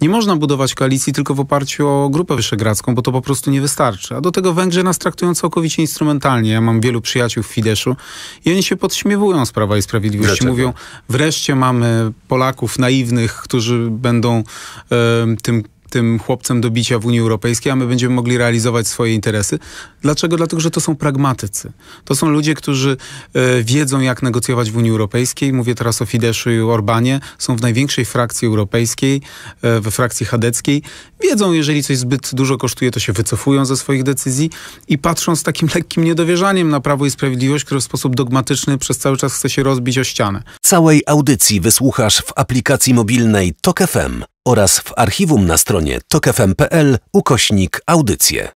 Nie można budować koalicji tylko w oparciu o Grupę wyszegradzką, bo to po prostu nie wystarczy. A do tego Węgrzy nas traktują całkowicie instrumentalnie. Ja mam wielu przyjaciół w Fideszu i oni się podśmiewują z Prawa i Sprawiedliwości. Dlaczego? Mówią, wreszcie mamy Polaków naiwnych, którzy będą e, tym tym chłopcem do bicia w Unii Europejskiej, a my będziemy mogli realizować swoje interesy. Dlaczego? Dlatego, że to są pragmatycy. To są ludzie, którzy e, wiedzą, jak negocjować w Unii Europejskiej. Mówię teraz o Fideszu i Orbanie. Są w największej frakcji europejskiej, y, we frakcji chadeckiej. Wiedzą, jeżeli coś zbyt dużo kosztuje, to się wycofują ze swoich decyzji i patrzą z takim lekkim niedowierzaniem na Prawo i Sprawiedliwość, które w sposób dogmatyczny przez cały czas chce się rozbić o ścianę. Całej audycji wysłuchasz w aplikacji mobilnej TOK FM oraz w archiwum na stronie tokefm.pl ukośnik audycje.